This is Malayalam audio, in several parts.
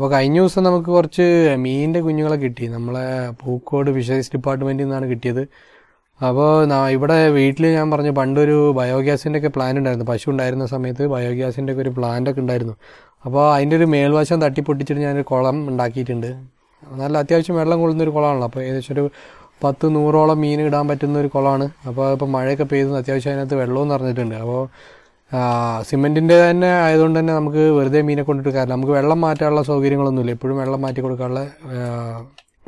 അപ്പോൾ കഴിഞ്ഞ ദിവസം നമുക്ക് കുറച്ച് മീനിൻ്റെ കുഞ്ഞുങ്ങളെ കിട്ടി നമ്മളെ പൂക്കോട് ഫിഷറീസ് ഡിപ്പാർട്ട്മെൻറ്റിൽ നിന്നാണ് കിട്ടിയത് അപ്പോൾ ഇവിടെ വീട്ടിൽ ഞാൻ പറഞ്ഞു പണ്ടൊരു ബയോഗ്യാസിൻ്റെ ഒക്കെ പ്ലാൻ ഉണ്ടായിരുന്നു പശു ഉണ്ടായിരുന്ന സമയത്ത് ബയോഗ്യാസിൻ്റെ ഒക്കെ ഒരു പ്ലാന്റൊക്കെ ഉണ്ടായിരുന്നു അപ്പോൾ അതിൻ്റെ ഒരു മേൽവശം തട്ടി പൊട്ടിച്ചിട്ട് ഞാനൊരു കുളം ഉണ്ടാക്കിയിട്ടുണ്ട് നല്ല അത്യാവശ്യം വെള്ളം കൊള്ളുന്ന ഒരു കുളമാണല്ലോ അപ്പോൾ ഏകദേശം ഒരു പത്ത് നൂറോളം മീൻ ഇടാൻ പറ്റുന്ന ഒരു കുളമാണ് അപ്പോൾ ഇപ്പോൾ മഴയൊക്കെ പെയ്തു അത്യാവശ്യം അതിനകത്ത് വെള്ളവും നിറഞ്ഞിട്ടുണ്ട് അപ്പോൾ സിമെൻറ്റിൻ്റെ തന്നെ ആയതുകൊണ്ട് തന്നെ നമുക്ക് വെറുതെ മീനെ കൊണ്ടിട്ട് കാരണം നമുക്ക് വെള്ളം മാറ്റാനുള്ള സൗകര്യങ്ങളൊന്നുമില്ല എപ്പോഴും വെള്ളം മാറ്റി കൊടുക്കാനുള്ള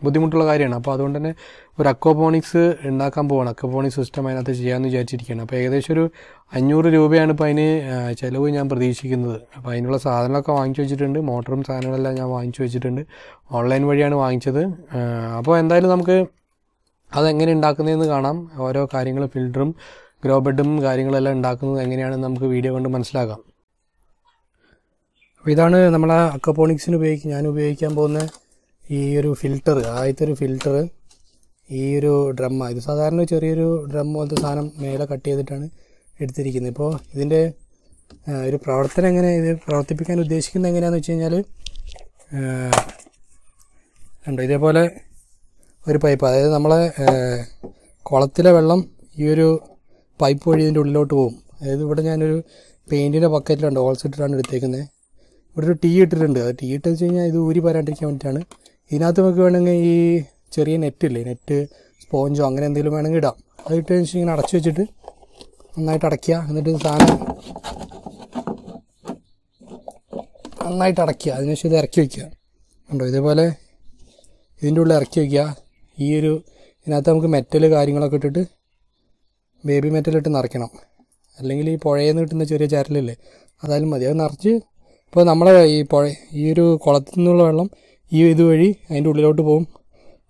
ബുദ്ധിമുട്ടുള്ള കാര്യമാണ് അപ്പോൾ അതുകൊണ്ട് തന്നെ ഒരു അക്വപോണിക്സ് ഉണ്ടാക്കാൻ പോവാണ് അക്വപോണിക്സ് സിസ്റ്റം അതിനകത്ത് ചെയ്യാമെന്ന് വിചാരിച്ചിരിക്കുകയാണ് അപ്പോൾ ഏകദേശം ഒരു അഞ്ഞൂറ് രൂപയാണ് ഇപ്പോൾ അതിന് ചിലവ് ഞാൻ പ്രതീക്ഷിക്കുന്നത് അപ്പോൾ അതിനുള്ള സാധനങ്ങളൊക്കെ വാങ്ങിച്ചു വെച്ചിട്ടുണ്ട് മോട്ടറും സാധനങ്ങളെല്ലാം ഞാൻ വാങ്ങിച്ചു വെച്ചിട്ടുണ്ട് ഓൺലൈൻ വഴിയാണ് വാങ്ങിച്ചത് അപ്പോൾ എന്തായാലും നമുക്ക് അതെങ്ങനെ ഉണ്ടാക്കുന്നതെന്ന് കാണാം ഓരോ കാര്യങ്ങൾ ഫിൽറ്ററും ഗ്രോ ബെഡും കാര്യങ്ങളെല്ലാം ഉണ്ടാക്കുന്നത് എങ്ങനെയാണെന്ന് നമുക്ക് വീഡിയോ കൊണ്ട് മനസ്സിലാക്കാം അപ്പോൾ ഇതാണ് നമ്മളെ അക്കപ്പോണിക്സിന് ഉപയോഗിക്കുക ഞാൻ ഉപയോഗിക്കാൻ പോകുന്ന ഈ ഒരു ഫിൽറ്റർ ആദ്യത്തെ ഒരു ഫിൽറ്റർ ഈ ഒരു ഡ്രമ്മ ഇത് സാധാരണ ചെറിയൊരു ഡ്രം പോലത്തെ സാധനം മേലെ കട്ട് ചെയ്തിട്ടാണ് എടുത്തിരിക്കുന്നത് ഇപ്പോൾ ഇതിൻ്റെ ഒരു പ്രവർത്തനം എങ്ങനെ ഇത് പ്രവർത്തിപ്പിക്കാൻ ഉദ്ദേശിക്കുന്നത് എങ്ങനെയാണെന്ന് വെച്ച് കഴിഞ്ഞാൽ ഉണ്ട് ഇതേപോലെ ഒരു പൈപ്പ് അതായത് നമ്മളെ കുളത്തിലെ വെള്ളം ഈ ഒരു പൈപ്പ് വഴി ഇതിൻ്റെ ഉള്ളിലോട്ട് പോകും അതായത് ഇവിടെ ഞാനൊരു പെയിൻറ്റിൻ്റെ ബക്കറ്റിലുണ്ട് ഹോൾസ് ഇട്ടിട്ടാണ് എടുത്തേക്കുന്നത് ഇവിടെ ഒരു ടീ ഇട്ടിട്ടുണ്ട് അത് ടീ ഇട്ടെന്ന് വെച്ച് കഴിഞ്ഞാൽ ഇത് ഊരി വരാണ്ടിരിക്കാൻ വേണ്ടിയിട്ടാണ് ഇതിനകത്ത് നമുക്ക് വേണമെങ്കിൽ ഈ ചെറിയ നെറ്റില്ലേ നെറ്റ് സ്പോഞ്ചോ അങ്ങനെ എന്തെങ്കിലും വേണമെങ്കിൽ ഇടാം അത് ഇട്ട് വെച്ച് ഇങ്ങനെ അടച്ചു വെച്ചിട്ട് നന്നായിട്ട് അടയ്ക്കുക എന്നിട്ട് സാധനം നന്നായിട്ട് അടയ്ക്കുക അതിനുശേഷം ഇത് ഇറക്കി വയ്ക്കുക ഉണ്ടോ ഇതേപോലെ ഇതിൻ്റെ ഉള്ളിൽ ഇറക്കി വയ്ക്കുക ഈ ഒരു ഇതിനകത്ത് നമുക്ക് മെറ്റൽ കാര്യങ്ങളൊക്കെ ഇട്ടിട്ട് ബേബി മെറ്റലിട്ട് നിറയ്ക്കണം അല്ലെങ്കിൽ ഈ പുഴയിൽ നിന്ന് കിട്ടുന്ന ചെറിയ ചരലില്ലേ അതായാലും മതി അത് നിറച്ച് ഇപ്പോൾ നമ്മളെ ഈ പുഴ ഈ ഒരു കുളത്തിൽ നിന്നുള്ള വെള്ളം ഈ ഇതുവഴി അതിൻ്റെ ഉള്ളിലോട്ട് പോകും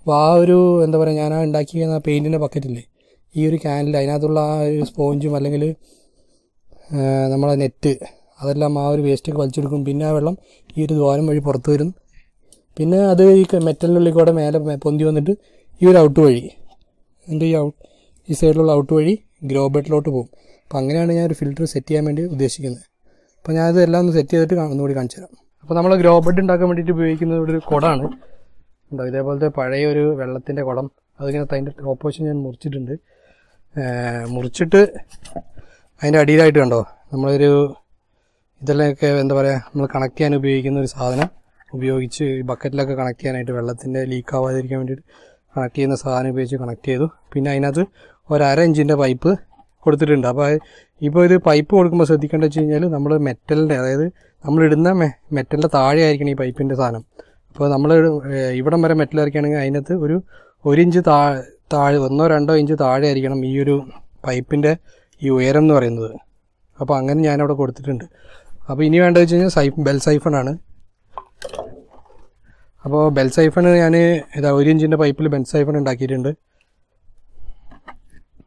അപ്പോൾ ആ ഒരു എന്താ പറയുക ഞാൻ ആ ഉണ്ടാക്കിയ പെയിൻറ്റിൻ്റെ ബക്കറ്റില്ലേ ഈ ഒരു ക്യാനിൽ അതിനകത്തുള്ള ആ ഒരു സ്പോഞ്ചും അല്ലെങ്കിൽ നമ്മളെ നെറ്റ് അതെല്ലാം ആ ഒരു വേസ്റ്റൊക്കെ വലിച്ചെടുക്കും പിന്നെ ആ വെള്ളം ഈ ഒരു ദ്വാരം വഴി പുറത്തു വരും പിന്നെ അത് ഈ മെറ്റലിനുള്ളിൽ കൂടെ മേലെ പൊന്തി വന്നിട്ട് ഈ ഒരു ഔട്ട് വഴി എൻ്റെ ഈ ഔട്ട് ഈ സൈഡിലുള്ള ഔട്ട് വഴി ഗ്രോ ബെഡിലോട്ട് പോകും അപ്പോൾ അങ്ങനെയാണ് ഞാൻ ഒരു ഫിൽറ്റർ സെറ്റ് ചെയ്യാൻ വേണ്ടി ഉദ്ദേശിക്കുന്നത് അപ്പോൾ ഞാനത് എല്ലാം ഒന്ന് സെറ്റ് ചെയ്തിട്ട് ഒന്നുകൂടി കാണിച്ചു തരാം അപ്പോൾ നമ്മൾ ഗ്രോ ബെഡ് ഉണ്ടാക്കാൻ വേണ്ടിയിട്ട് ഉപയോഗിക്കുന്ന ഒരു കുടമാണ് ഉണ്ടോ ഇതേപോലത്തെ പഴയ ഒരു വെള്ളത്തിൻ്റെ കുടം അതിങ്ങനെ അതിൻ്റെ ടോപ്പ് വശം ഞാൻ മുറിച്ചിട്ടുണ്ട് മുറിച്ചിട്ട് അതിൻ്റെ അടിയിലായിട്ട് കണ്ടോ നമ്മളൊരു ഇതെല്ലാമൊക്കെ എന്താ പറയുക നമ്മൾ കണക്ട് ചെയ്യാൻ ഉപയോഗിക്കുന്ന ഒരു സാധനം ഉപയോഗിച്ച് ബക്കറ്റിലൊക്കെ കണക്ട് ചെയ്യാനായിട്ട് വെള്ളത്തിൻ്റെ ലീക്ക് ആവാതിരിക്കാൻ വേണ്ടിയിട്ട് കണക്ട് ചെയ്യുന്ന സാധനം ഉപയോഗിച്ച് കണക്ട് ചെയ്തു പിന്നെ അതിനകത്ത് ഒരു അര ഇഞ്ചിൻ്റെ പൈപ്പ് കൊടുത്തിട്ടുണ്ട് അപ്പോൾ ഇപ്പോൾ ഇത് പൈപ്പ് കൊടുക്കുമ്പോൾ ശ്രദ്ധിക്കേണ്ടത് വെച്ച് കഴിഞ്ഞാൽ നമ്മൾ മെറ്റലിൻ്റെ അതായത് നമ്മളിടുന്ന മെ മെറ്റലിൻ്റെ താഴെ ആയിരിക്കണം ഈ പൈപ്പിൻ്റെ സാധനം അപ്പോൾ നമ്മൾ ഇവിടം വരെ മെറ്റൽ ഇറക്കുകയാണെങ്കിൽ അതിനകത്ത് ഒരു ഒരു ഇഞ്ച് താഴെ താഴെ ഒന്നോ രണ്ടോ ഇഞ്ച് താഴെ ആയിരിക്കണം ഈ ഒരു പൈപ്പിൻ്റെ ഈ ഉയരം എന്ന് പറയുന്നത് അപ്പോൾ അങ്ങനെ ഞാനവിടെ കൊടുത്തിട്ടുണ്ട് അപ്പോൾ ഇനി വേണ്ടത് വെച്ച് കഴിഞ്ഞാൽ സൈഫ് ബെൽ സൈഫണാണ് അപ്പോൾ ബെൽസൈഫണ് ഞാൻ ഇതാ ഒരു ഇഞ്ചിൻ്റെ പൈപ്പിൽ ബെൽസൈഫൺ ഉണ്ടാക്കിയിട്ടുണ്ട്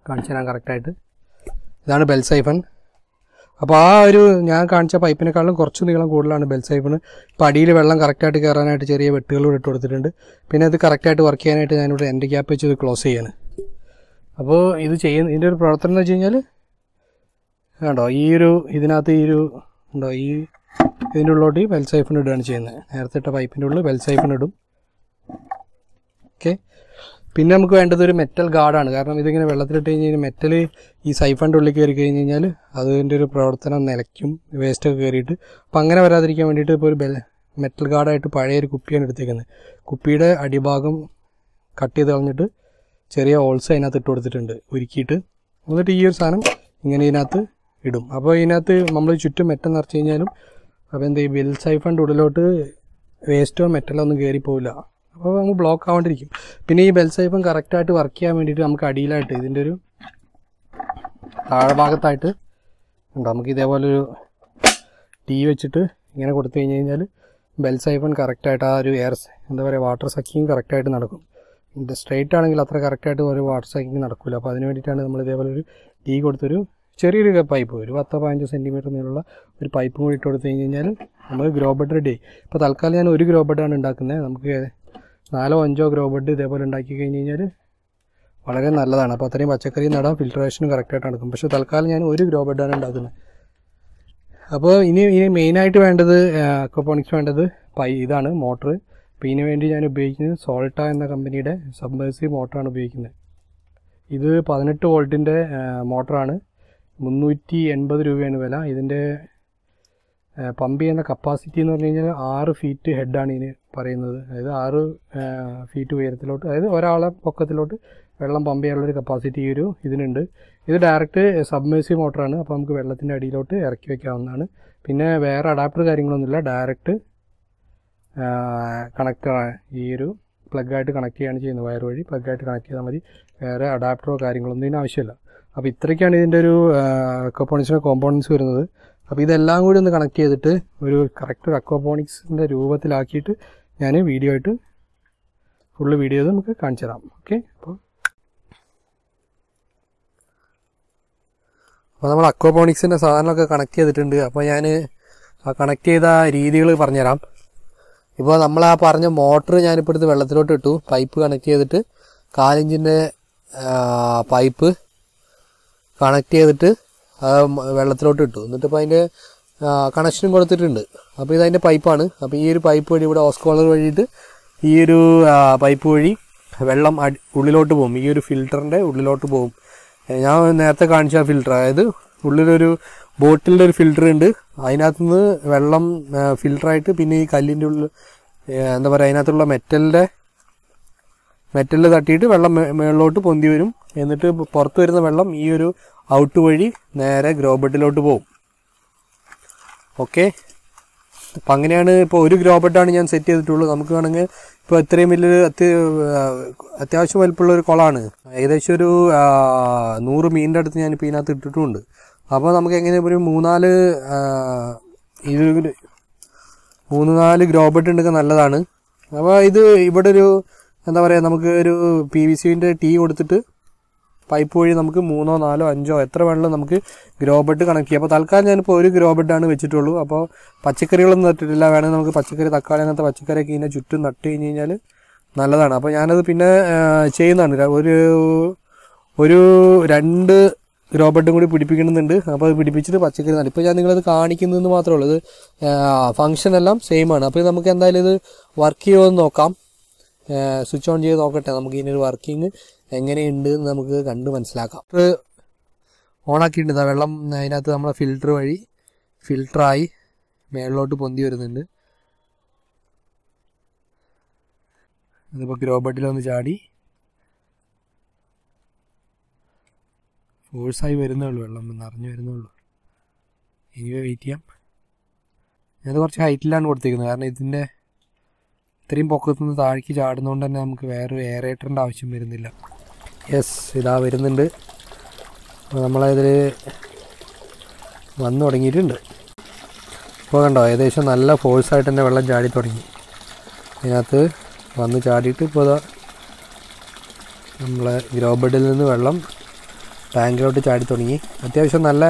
കാണിച്ചു തരാം കറക്റ്റായിട്ട് ഇതാണ് ബെൽസൈഫൺ അപ്പോൾ ആ ഒരു ഞാൻ കാണിച്ച പൈപ്പിനെക്കാളും കുറച്ച് നീളം കൂടുതലാണ് ബെൽസൈഫിന് ഇപ്പോൾ അടിയിൽ വെള്ളം കറക്റ്റായിട്ട് കയറാനായിട്ട് ചെറിയ വെട്ടുകൾ ഇട്ട് കൊടുത്തിട്ടുണ്ട് പിന്നെ അത് കറക്റ്റായിട്ട് വർക്ക് ചെയ്യാനായിട്ട് ഞാനിവിടെ എൻ്റെ ഗ്യാപ്പ് വെച്ച് ഇത് ക്ലോസ് ചെയ്യാണ് അപ്പോൾ ഇത് ചെയ്യുന്ന ഇതിൻ്റെ ഒരു പ്രവർത്തനം എന്ന് വെച്ച് കഴിഞ്ഞാൽ കണ്ടോ ഈ ഒരു ഇതിനകത്ത് ഈ ഒരു ഉണ്ടോ ഈ ഇതിൻ്റെ ഉള്ളോട്ട് വെൽ സൈഫൺ ഇടുകയാണ് ചെയ്യുന്നത് നേരത്തെ ഇട്ട പൈപ്പിൻ്റെ ഉള്ളിൽ വെൽ സൈഫൺ ഇടും ഓക്കെ പിന്നെ നമുക്ക് വേണ്ടത് ഒരു മെറ്റൽ ഗാർഡാണ് കാരണം ഇതിങ്ങനെ വെള്ളത്തിലിട്ട് കഴിഞ്ഞ് കഴിഞ്ഞാൽ മെറ്റൽ ഈ സൈഫണ്ട് ഉള്ളിൽ കയറി കഴിഞ്ഞ് കഴിഞ്ഞാൽ അതിൻ്റെ ഒരു പ്രവർത്തനം നിലയ്ക്കും വേസ്റ്റൊക്കെ കയറിയിട്ട് അപ്പം അങ്ങനെ വരാതിരിക്കാൻ വേണ്ടിയിട്ട് ഇപ്പോൾ ഒരു ബെൽ മെറ്റൽ ഗാർഡായിട്ട് പഴയ ഒരു കുപ്പിയാണ് എടുത്തേക്കുന്നത് കുപ്പിയുടെ അടിഭാഗം കട്ട് ചെയ്ത് കളഞ്ഞിട്ട് ചെറിയ ഹോൾസ് അതിനകത്ത് ഇട്ട് കൊടുത്തിട്ടുണ്ട് ഉരുക്കിയിട്ട് എന്നിട്ട് ഈ ഒരു സാധനം ഇങ്ങനെ ഇതിനകത്ത് ഇടും അപ്പോൾ ഇതിനകത്ത് നമ്മൾ ചുറ്റും മെറ്റം നിറച്ച് കഴിഞ്ഞാലും അപ്പോൾ എന്ത് ചെയ്യും ബിൽ സൈഫണ്ട് ഉള്ളിലോട്ട് വേസ്റ്റോ മെറ്റലോ ഒന്നും കയറി പോവില്ല അപ്പോൾ നമുക്ക് ബ്ലോക്ക് ആവാണ്ടിരിക്കും പിന്നെ ഈ ബെൽ സൈഫം കറക്റ്റായിട്ട് വർക്ക് ചെയ്യാൻ വേണ്ടിയിട്ട് നമുക്ക് അടിയിലായിട്ട് ഇതിൻ്റെ ഒരു താഴെഭാഗത്തായിട്ട് ഉണ്ട് നമുക്ക് ഇതേപോലെ ഒരു ടീ വെച്ചിട്ട് ഇങ്ങനെ കൊടുത്തു കഴിഞ്ഞ് കഴിഞ്ഞാൽ ബെൽ സൈഫൺ കറക്റ്റായിട്ട് ആ ഒരു എയർ എന്താ പറയുക വാട്ടർ സക്കിങ് കറക്റ്റായിട്ട് നടക്കും സ്ട്രെയിറ്റ് ആണെങ്കിൽ അത്ര കറക്റ്റായിട്ട് ഒരു വാട്ടർ സക്കിങ് നടക്കില്ല അപ്പോൾ അതിന് വേണ്ടിയിട്ടാണ് നമ്മൾ ഇതേപോലെ ഒരു ടീ കൊടുത്തൊരു ചെറിയൊരു പൈപ്പ് ഒരു പത്തോ പതിനഞ്ചോ സെൻറ്റിമീറ്റർ നീളമുള്ള ഒരു പൈപ്പും കൂടി ഇട്ട് കൊടുത്തു കഴിഞ്ഞ് കഴിഞ്ഞാൽ നമുക്ക് ഗ്രോ ബെഡ് റെഡി ആയി ഇപ്പോൾ തൽക്കാലം ഞാൻ ഒരു ഗ്രോ ബെഡാണ് ഉണ്ടാക്കുന്നത് നമുക്ക് നാലോ അഞ്ചോ ഗ്രോ ബെഡ് ഇതേപോലെ ഉണ്ടാക്കി കഴിഞ്ഞ് കഴിഞ്ഞാൽ വളരെ നല്ലതാണ് അപ്പോൾ അത്രയും പച്ചക്കറി നടാം ഫിൽട്രേഷനും കറക്റ്റായിട്ട് നടക്കും പക്ഷേ തൽക്കാലം ഞാൻ ഒരു ഗ്രോ ബെഡാണ് ഉണ്ടാക്കുന്നത് അപ്പോൾ ഇനി ഇനി മെയിനായിട്ട് വേണ്ടത് അക്വപോണിക്സ് വേണ്ടത് പൈ ഇതാണ് മോട്ടറ് അപ്പോൾ ഇതിനു വേണ്ടി ഞാൻ ഉപയോഗിക്കുന്നത് സോൾട്ട എന്ന കമ്പനിയുടെ സബ്മേഴ്സി മോട്ടറാണ് ഉപയോഗിക്കുന്നത് ഇത് പതിനെട്ട് വോൾട്ടിൻ്റെ മോട്ടറാണ് മുന്നൂറ്റി എൺപത് രൂപയാണ് വില ഇതിൻ്റെ പമ്പ് ചെയ്യുന്ന കപ്പാസിറ്റി എന്ന് പറഞ്ഞു കഴിഞ്ഞാൽ ആറ് ഫീറ്റ് ഹെഡാണ് ഇതിന് പറയുന്നത് അതായത് ആറ് ഫീറ്റ് ഉയരത്തിലോട്ട് അതായത് ഒരാളെ പൊക്കത്തിലോട്ട് വെള്ളം പമ്പ് ചെയ്യാനുള്ളൊരു കപ്പാസിറ്റി ഒരു ഇതിനുണ്ട് ഇത് ഡയറക്റ്റ് സബ്മേഴ്സീവ് മോട്ടറാണ് അപ്പോൾ നമുക്ക് വെള്ളത്തിൻ്റെ അടിയിലോട്ട് ഇറക്കി വയ്ക്കാവുന്നതാണ് പിന്നെ വേറെ അഡാപ്റ്റർ കാര്യങ്ങളൊന്നുമില്ല ഡയറക്റ്റ് കണക്ട് ഈ ഒരു പ്ലഗ്ഗായിട്ട് കണക്ട് ചെയ്യുകയാണ് ചെയ്യുന്നത് വയർ വഴി പ്ലഗ്ഗായിട്ട് കണക്ട് ചെയ്താൽ മതി വേറെ അഡാപ്റ്ററോ കാര്യങ്ങളൊന്നും ഇതിന് ആവശ്യമില്ല അപ്പോൾ ഇത്രയ്ക്കാണ് ഇതിൻ്റെ ഒരു അക്വപോണിക്സിൻ്റെ കോമ്പോണൻസ് വരുന്നത് അപ്പോൾ ഇതെല്ലാം കൂടി ഒന്ന് കണക്ട് ചെയ്തിട്ട് ഒരു കറക്റ്റ് ഒരു അക്വപോണിക്സിൻ്റെ രൂപത്തിലാക്കിയിട്ട് ഞാൻ വീഡിയോ ആയിട്ട് ഫുള്ള് വീഡിയോ നമുക്ക് കാണിച്ചു തരാം ഓക്കെ അപ്പോൾ അപ്പോൾ നമ്മൾ അക്വപോണിക്സിൻ്റെ സാധനങ്ങളൊക്കെ കണക്ട് ചെയ്തിട്ടുണ്ട് അപ്പോൾ ഞാൻ ആ കണക്ട് ചെയ്ത രീതികൾ പറഞ്ഞുതരാം ഇപ്പോൾ നമ്മൾ ആ പറഞ്ഞ മോട്ടർ ഞാനിപ്പോഴത്തെ വെള്ളത്തിലോട്ട് ഇട്ടു പൈപ്പ് കണക്ട് ചെയ്തിട്ട് കാലിഞ്ചിൻ്റെ പൈപ്പ് കണക്ട് ചെയ്തിട്ട് വെള്ളത്തിലോട്ട് ഇട്ടു എന്നിട്ടിപ്പോൾ അതിൻ്റെ കണക്ഷനും കൊടുത്തിട്ടുണ്ട് അപ്പോൾ ഇതതിൻ്റെ പൈപ്പാണ് അപ്പോൾ ഈ ഒരു പൈപ്പ് വഴി ഇവിടെ ഓസ്കോളർ വഴിയിട്ട് ഈ ഒരു പൈപ്പ് വഴി വെള്ളം ഉള്ളിലോട്ട് പോകും ഈ ഒരു ഫിൽറ്ററിൻ്റെ ഉള്ളിലോട്ട് പോകും ഞാൻ നേരത്തെ കാണിച്ച ഫിൽറ്റർ അതായത് ഉള്ളിലൊരു ബോട്ടിലിൻ്റെ ഒരു ഫിൽറ്റർ ഉണ്ട് അതിനകത്ത് നിന്ന് വെള്ളം ഫിൽറ്ററായിട്ട് പിന്നെ ഈ കല്ലിൻ്റെ ഉള്ളിൽ എന്താ പറയുക അതിനകത്തുള്ള മെറ്റലിൻ്റെ മെറ്റലിൽ തട്ടിയിട്ട് വെള്ളം മുകളിലോട്ട് പൊന്തി വരും എന്നിട്ട് പുറത്തു വരുന്ന വെള്ളം ഈ ഒരു ഔട്ട് വഴി നേരെ ഗ്രോ ബെഡിലോട്ട് പോകും ഓക്കെ അപ്പം അങ്ങനെയാണ് ഇപ്പോൾ ഒരു ഗ്രോ ബെഡാണ് ഞാൻ സെറ്റ് ചെയ്തിട്ടുള്ളൂ നമുക്ക് വേണമെങ്കിൽ ഇപ്പോൾ ഇത്രയും വലിയൊരു അത്യ അത്യാവശ്യം വലിപ്പമുള്ള ഒരു കുളമാണ് ഏകദേശം ഒരു നൂറ് മീനിൻ്റെ അടുത്ത് ഇപ്പോൾ ഇതിനകത്ത് ഇട്ടിട്ടുമുണ്ട് അപ്പോൾ നമുക്ക് എങ്ങനെ ഒരു മൂന്നാല് ഇത് മൂന്ന് നാല് ഗ്രോ ബെഡ് ഉണ്ടെങ്കിൽ നല്ലതാണ് അപ്പോൾ ഇത് ഇവിടെ ഒരു എന്താ പറയുക നമുക്ക് ഒരു പി വി സിൻ്റെ ടീ കൊടുത്തിട്ട് പൈപ്പ് വഴി നമുക്ക് മൂന്നോ നാലോ അഞ്ചോ എത്ര വേണമെങ്കിലും നമുക്ക് ഗ്രോ ബെഡ് കണക്ട് ചെയ്യാം അപ്പോൾ തൽക്കാലം ഞാനിപ്പോൾ ഒരു ഗ്രോ ബെഡാണ് വെച്ചിട്ടുള്ളൂ അപ്പോൾ പച്ചക്കറികളൊന്നും നട്ടിട്ടില്ല വേണമെങ്കിൽ നമുക്ക് പച്ചക്കറി തക്കാളി അങ്ങനത്തെ ഒക്കെ ഇതിനെ ചുറ്റും നട്ട് കഴിഞ്ഞ് കഴിഞ്ഞാൽ നല്ലതാണ് അപ്പോൾ ഞാനത് പിന്നെ ചെയ്യുന്നതാണ് ഒരു ഒരു രണ്ട് ഗ്രോ ബെഡും കൂടി പിടിപ്പിക്കണമെന്നുണ്ട് അപ്പോൾ അത് പിടിപ്പിച്ചിട്ട് പച്ചക്കറി നട്ടു ഇപ്പോൾ ഞാൻ നിങ്ങളത് കാണിക്കുന്നതെന്ന് മാത്രമേ ഉള്ളൂ ഇത് ഫംഗ്ഷൻ എല്ലാം സെയിം ആണ് അപ്പോൾ നമുക്ക് എന്തായാലും ഇത് വർക്ക് ചെയ്യുമെന്ന് നോക്കാം സ്വിച്ച് ഓൺ ചെയ്ത് നോക്കട്ടെ നമുക്ക് ഇതിനൊരു വർക്കിംഗ് എങ്ങനെയുണ്ട് എന്ന് നമുക്ക് കണ്ട് മനസ്സിലാക്കാം ഓണാക്കിയിട്ടുണ്ട് വെള്ളം അതിനകത്ത് നമ്മളെ ഫിൽറ്റർ വഴി ഫിൽറ്ററായി മേളിലോട്ട് പൊന്തി വരുന്നുണ്ട് അതിപ്പോൾ ഗ്രോ ബട്ടിലൊന്ന് ചാടി ഫോഴ്സായി വരുന്നേ ഉള്ളൂ വെള്ളം നിറഞ്ഞു വരുന്നേ ഉള്ളൂ ഇനി വെയിറ്റ് ചെയ്യാം ഞാനത് കുറച്ച് ഹൈറ്റിലാണ് കൊടുത്തേക്കുന്നത് കാരണം ഇതിൻ്റെ ഇത്രയും നിന്ന് താഴേക്ക് ചാടുന്നതുകൊണ്ട് തന്നെ നമുക്ക് വേറൊരു എയറേറ്ററിൻ്റെ ആവശ്യം വരുന്നില്ല യെസ് ഇതാ വരുന്നുണ്ട് നമ്മളതിൽ വന്നു തുടങ്ങിയിട്ടുണ്ട് ഇപ്പോൾ കണ്ടോ ഏകദേശം നല്ല ഫോഴ്സായിട്ട് തന്നെ വെള്ളം ചാടി തുടങ്ങി അതിനകത്ത് വന്ന് ചാടിയിട്ട് ഇപ്പോൾ ഇതാ നമ്മളെ ഗ്രോ ബെഡിൽ നിന്ന് വെള്ളം ടാങ്കിലോട്ട് ചാടി തുടങ്ങി അത്യാവശ്യം നല്ല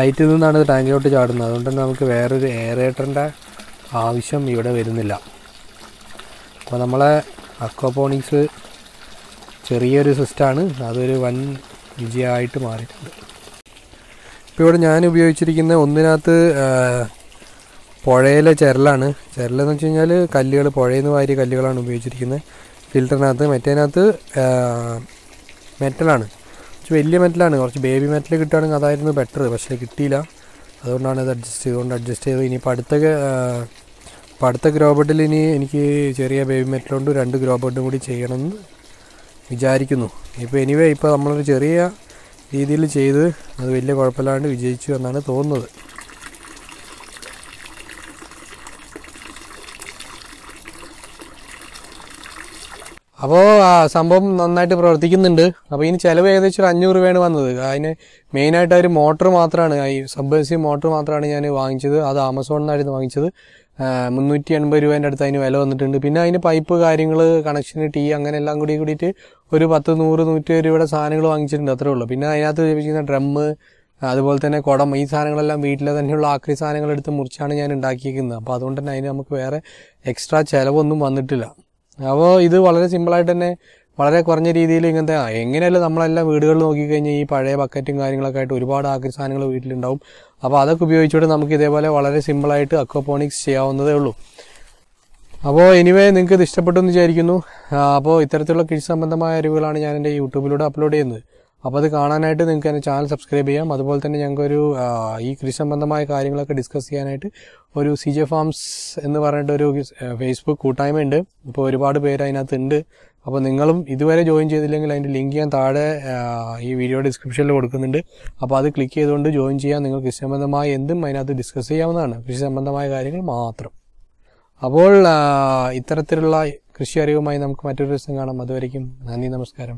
ഹൈറ്റിൽ നിന്നാണ് ഇത് ടാങ്കിലോട്ട് ചാടുന്നത് അതുകൊണ്ട് തന്നെ നമുക്ക് വേറൊരു എയറേറ്ററിൻ്റെ ആവശ്യം ഇവിടെ വരുന്നില്ല അപ്പോൾ നമ്മളെ അക്വപോണിക്സ് ചെറിയൊരു സിസ്റ്റമാണ് അതൊരു വൻ വിജയമായിട്ട് മാറിയിട്ടുണ്ട് ഇപ്പോൾ ഇവിടെ ഞാൻ ഉപയോഗിച്ചിരിക്കുന്ന ഒന്നിനകത്ത് പുഴയിലെ ചിരലാണ് ചിരലെന്ന് വെച്ച് കഴിഞ്ഞാൽ കല്ലുകൾ പുഴയിൽ നിന്ന് വാരിയ കല്ലുകളാണ് ഉപയോഗിച്ചിരിക്കുന്നത് ഫിൽറ്ററിനകത്ത് മറ്റേനകത്ത് മെറ്റലാണ് കുറച്ച് വലിയ മെറ്റലാണ് കുറച്ച് ബേബി മെറ്റൽ കിട്ടുകയാണെങ്കിൽ അതായിരുന്നു ബെറ്റർ പക്ഷേ കിട്ടിയില്ല അതുകൊണ്ടാണ് ഇത് അഡ്ജസ്റ്റ് ചെയ്തുകൊണ്ട് അഡ്ജസ്റ്റ് ചെയ്ത് ഇനിയിപ്പോൾ അടുത്തൊക്കെ അപ്പോൾ അടുത്ത ഗ്രോബട്ടിൽ ഇനി എനിക്ക് ചെറിയ ബേബി മെറ്റലുണ്ട് രണ്ട് ഗ്രോബട്ടും കൂടി ചെയ്യണമെന്ന് വിചാരിക്കുന്നു ഇപ്പോൾ എനിവേ ഇപ്പോൾ നമ്മളൊരു ചെറിയ രീതിയിൽ ചെയ്ത് അത് വലിയ കുഴപ്പമില്ലാണ്ട് വിജയിച്ചു എന്നാണ് തോന്നുന്നത് അപ്പോൾ സംഭവം നന്നായിട്ട് പ്രവർത്തിക്കുന്നുണ്ട് അപ്പോൾ ഇനി ചിലവ് ഏകദേശം ഒരു അഞ്ഞൂറ് രൂപയാണ് വന്നത് അതിന് മെയിനായിട്ട് ഒരു മോട്ടർ മാത്രമാണ് ഈ സബ്ബേസി മോട്ടർ മാത്രമാണ് ഞാൻ വാങ്ങിച്ചത് അത് ആമസോണിൽ നിന്നായിരുന്നു വാങ്ങിച്ചത് മുന്നൂറ്റി എൺപത് രൂപേൻ്റെ അടുത്ത് അതിന് വില വന്നിട്ടുണ്ട് പിന്നെ അതിന് പൈപ്പ് കാര്യങ്ങൾ കണക്ഷൻ ടീ അങ്ങനെ എല്ലാം കൂടി കൂടിയിട്ട് ഒരു പത്ത് നൂറ് നൂറ്റി രൂപയുടെ സാധനങ്ങൾ വാങ്ങിച്ചിട്ടുണ്ട് അത്രേ ഉള്ളൂ പിന്നെ അതിനകത്ത് ലഭിക്കുന്ന ഡ്രമ്മ് അതുപോലെ തന്നെ കുടം ഈ സാധനങ്ങളെല്ലാം വീട്ടിലെ തന്നെയുള്ള ആക്രി സാധനങ്ങൾ എടുത്ത് മുറിച്ചാണ് ഞാൻ ഉണ്ടാക്കിയിരിക്കുന്നത് അപ്പോൾ അതുകൊണ്ട് തന്നെ അതിന് നമുക്ക് വേറെ എക്സ്ട്രാ ചിലവൊന്നും വന്നിട്ടില്ല അപ്പോൾ ഇത് വളരെ സിമ്പിളായിട്ട് തന്നെ വളരെ കുറഞ്ഞ രീതിയിൽ ഇങ്ങനത്തെ എങ്ങനെയല്ല നമ്മളെല്ലാം വീടുകളിൽ നോക്കിക്കഴിഞ്ഞാൽ ഈ പഴയ ബക്കറ്റും കാര്യങ്ങളൊക്കെ ആയിട്ട് ഒരുപാട് ആക്രി സാധനങ്ങൾ വീട്ടിലുണ്ടാവും അപ്പോൾ അതൊക്കെ ഉപയോഗിച്ചുകൊണ്ട് നമുക്ക് ഇതേപോലെ വളരെ സിമ്പിളായിട്ട് അക്വപോണിക്സ് ചെയ്യാവുന്നതേ ഉള്ളൂ അപ്പോൾ എനിവേ നിങ്ങൾക്ക് ഇത് ഇഷ്ടപ്പെട്ടു എന്ന് വിചാരിക്കുന്നു അപ്പോൾ ഇത്തരത്തിലുള്ള കൃഷി സംബന്ധമായ അറിവുകളാണ് ഞാൻ എൻ്റെ യൂട്യൂബിലൂടെ അപ്ലോഡ് ചെയ്യുന്നത് അപ്പോൾ അത് കാണാനായിട്ട് നിങ്ങൾക്ക് എൻ്റെ ചാനൽ സബ്സ്ക്രൈബ് ചെയ്യാം അതുപോലെ തന്നെ ഞങ്ങൾക്കൊരു ഈ കൃഷി സംബന്ധമായ കാര്യങ്ങളൊക്കെ ഡിസ്കസ് ചെയ്യാനായിട്ട് ഒരു സി ജെ ഫാംസ് എന്ന് പറഞ്ഞിട്ട് ഒരു ഫേസ്ബുക്ക് ഉണ്ട് ഇപ്പോൾ ഒരുപാട് പേര് അതിനകത്ത് ഉണ്ട് അപ്പോൾ നിങ്ങളും ഇതുവരെ ജോയിൻ ചെയ്തില്ലെങ്കിൽ അതിൻ്റെ ലിങ്ക് ഞാൻ താഴെ ഈ വീഡിയോ ഡിസ്ക്രിപ്ഷനിൽ കൊടുക്കുന്നുണ്ട് അപ്പോൾ അത് ക്ലിക്ക് ചെയ്തുകൊണ്ട് ജോയിൻ ചെയ്യാൻ നിങ്ങൾ കൃഷി സംബന്ധമായ എന്തും അതിനകത്ത് ഡിസ്കസ് ചെയ്യാവുന്നതാണ് കൃഷി സംബന്ധമായ കാര്യങ്ങൾ മാത്രം അപ്പോൾ ഇത്തരത്തിലുള്ള കൃഷി അറിവുമായി നമുക്ക് മറ്റൊരു ദിവസം കാണാം അതുവരയ്ക്കും നന്ദി നമസ്കാരം